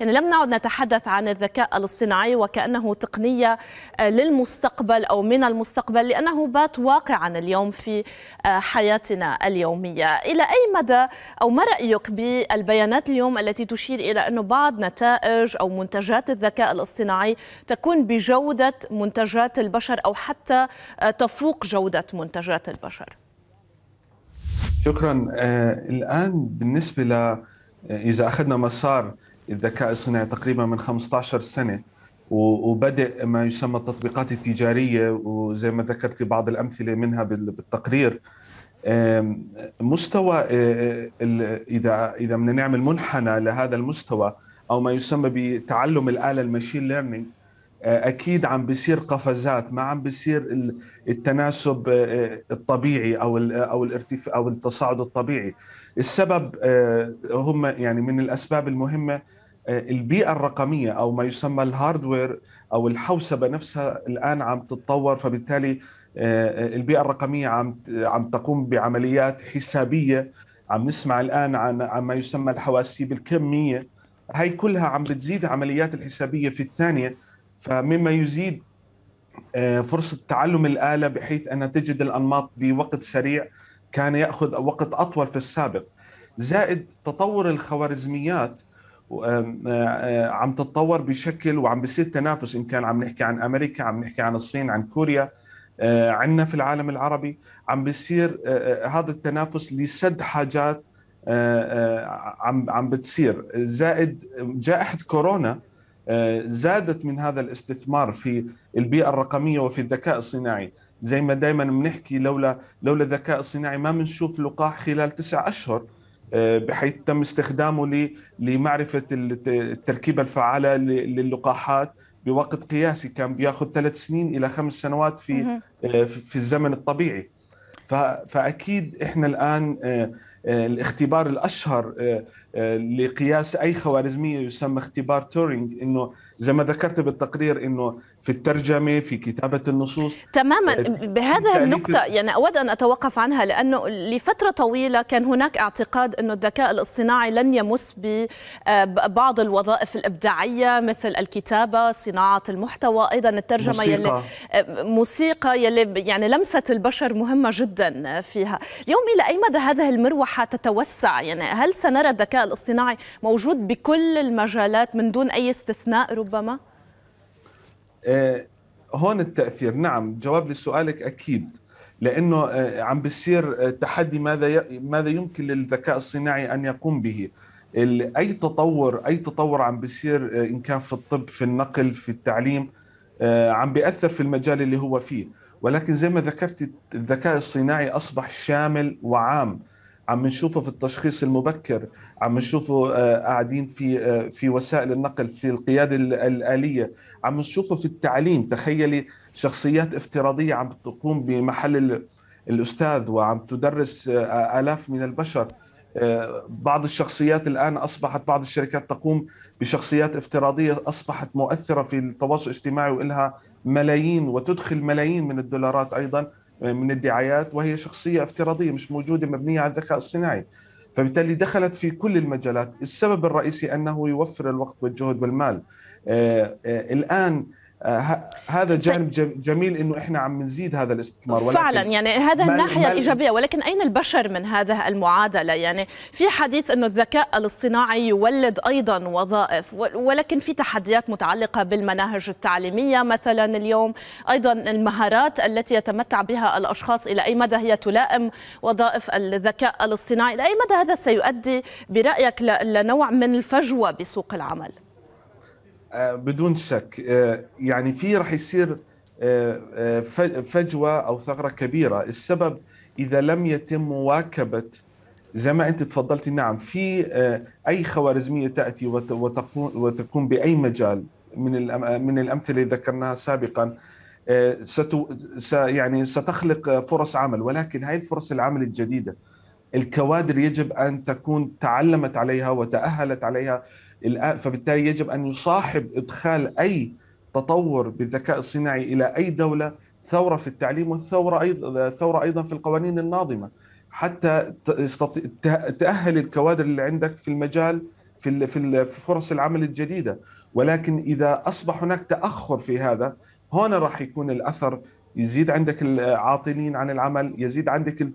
يعني لم نعد نتحدث عن الذكاء الاصطناعي وكأنه تقنية آه، للمستقبل أو من المستقبل لأنه بات واقعا اليوم في آه، حياتنا اليومية إلى أي مدى أو ما رأيك بالبيانات اليوم التي تشير إلى أن بعض نتائج أو منتجات الذكاء الاصطناعي تكون بجودة منتجات البشر أو حتى آه، تفوق جودة منتجات البشر شكرا آه الآن بالنسبة ل إذا أخذنا مسار الذكاء الصناعي تقريبا من 15 سنه وبدأ ما يسمى التطبيقات التجارية وزي ما ذكرت بعض الأمثلة منها بالتقرير مستوى آه، آه، إذا إذا بدنا نعمل منحنى لهذا المستوى أو ما يسمى بتعلم الآلة المشين ليرنينج آه، أكيد عم بيصير قفزات ما عم بيصير التناسب الطبيعي أو أو الارتفاع أو التصاعد الطبيعي السبب هم يعني من الأسباب المهمة آه، البيئه الرقميه او ما يسمى الهاردوير او الحوسبه نفسها الان عم تتطور فبالتالي آه، آه، البيئه الرقميه عم عم تقوم بعمليات حسابيه عم نسمع الان عن ما يسمى الحواسيب الكميه هاي كلها عم بتزيد عمليات الحسابيه في الثانيه فمما يزيد فرصه تعلم الاله بحيث انها تجد الانماط بوقت سريع كان ياخذ وقت اطول في السابق زائد تطور الخوارزميات آه، عم تتطور بشكل وعم بصير تنافس ان كان عم نحكي عن امريكا عم نحكي عن الصين عن كوريا آه، عندنا في العالم العربي عم بصير آه، هذا التنافس لسد حاجات عم عم بتصير زائد جائحه كورونا زادت من هذا الاستثمار في البيئه الرقميه وفي الذكاء الصناعي زي ما دائما بنحكي لولا لولا الذكاء الصناعي ما بنشوف لقاح خلال تسع اشهر آه، بحيث تم استخدامه لمعرفة التركيبة الفعالة للقاحات بوقت قياسي كان بياخذ ثلاث سنين إلى خمس سنوات في آه، في الزمن الطبيعي فأكيد إحنا الآن آه، الاختبار الأشهر لقياس أي خوارزمية يسمى اختبار تورينج إنه زي ما ذكرت بالتقرير انه في الترجمه في كتابه النصوص تماما آه، بهذا النقطه يعني اود ان اتوقف عنها لانه لفتره طويله كان هناك اعتقاد انه الذكاء الاصطناعي لن يمس ببعض آه، الوظائف الابداعيه مثل الكتابه صناعه المحتوى ايضا الترجمه آه، موسيقى. يلي موسيقى يلي يعني لمسه البشر مهمه جدا فيها اليوم الى اي مدى هذه المروحه تتوسع يعني هل سنرى الذكاء الاصطناعي موجود بكل المجالات من دون اي استثناء ربما ربما؟ آه، هون التأثير نعم جواب لسؤالك أكيد لأنه آه، عم بيصير آه، تحدي ماذا ماذا يمكن للذكاء الصناعي أن يقوم به أي تطور أي تطور عم بيصير إن كان في الطب في النقل في التعليم عم بيأثر في المجال اللي هو فيه ولكن زي ما ذكرت الذكاء الصناعي أصبح شامل وعام عم نشوفه في التشخيص المبكر عم نشوفه آه، قاعدين في آه، في وسائل النقل في القياده الاليه عم نشوفه في التعليم تخيلي شخصيات افتراضيه عم تقوم بمحل الاستاذ وعم تدرس آه، الاف من البشر بعض الشخصيات الان اصبحت بعض الشركات تقوم بشخصيات افتراضيه اصبحت مؤثره في التواصل الاجتماعي والها ملايين وتدخل ملايين من الدولارات ايضا من الدعايات وهي شخصيه افتراضيه مش موجوده مبنيه على الذكاء الصناعي فبالتالي دخلت في كل المجالات السبب الرئيسي أنه يوفر الوقت والجهد والمال آه، آه، الآن آه، هذا جانب جميل انه احنا عم نزيد هذا الاستثمار ولكن فعلا يعني هذا الناحيه الايجابيه ولكن اين البشر من هذه المعادله يعني في حديث انه الذكاء الاصطناعي يولد ايضا وظائف ولكن في تحديات متعلقه بالمناهج التعليميه مثلا اليوم ايضا المهارات التي يتمتع بها الاشخاص الى اي مدى هي تلائم وظائف الذكاء الاصطناعي الى اي مدى هذا سيؤدي برايك لنوع من الفجوه بسوق العمل آه، بدون شك آه، يعني في راح يصير آه، فجوه او ثغره كبيره السبب اذا لم يتم مواكبه زي ما انت تفضلتي نعم في اي خوارزميه تاتي وتقوم باي مجال من من الامثله اللي ذكرناها سابقا ست يعني ستخلق فرص عمل ولكن هذه الفرص العمل الجديده الكوادر يجب ان تكون تعلمت عليها وتاهلت عليها الان فبالتالي يجب أن يصاحب إدخال أي تطور بالذكاء الصناعي إلى أي دولة ثورة في التعليم والثورة أيضا ثورة أيضا في القوانين الناظمة حتى تأهل الكوادر اللي عندك في المجال في في فرص العمل الجديدة ولكن إذا أصبح هناك تأخر في هذا هنا راح يكون الأثر يزيد عندك العاطلين عن العمل يزيد عندك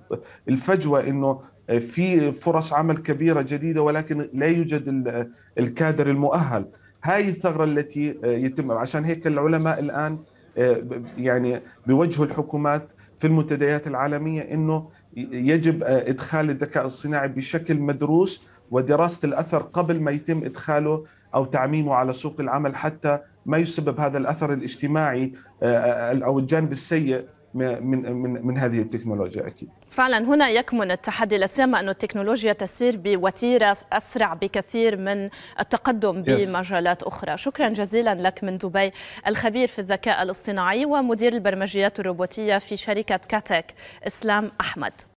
الفجوة أنه آه، في فرص عمل كبيره جديده ولكن لا يوجد الكادر المؤهل هاي الثغره التي آه، يتم عشان هيك العلماء الان آه، يعني بوجه الحكومات في المنتديات العالميه انه يجب ادخال الذكاء الصناعي بشكل مدروس ودراسه الاثر قبل ما يتم ادخاله او تعميمه على سوق العمل حتى ما يسبب هذا الاثر الاجتماعي او الجانب السيء من من من هذه التكنولوجيا اكيد. فعلا هنا يكمن التحدي لا سيما انه التكنولوجيا تسير بوتيره اسرع بكثير من التقدم بمجالات اخرى. شكرا جزيلا لك من دبي الخبير في الذكاء الاصطناعي ومدير البرمجيات الروبوتيه في شركه كاتك اسلام احمد.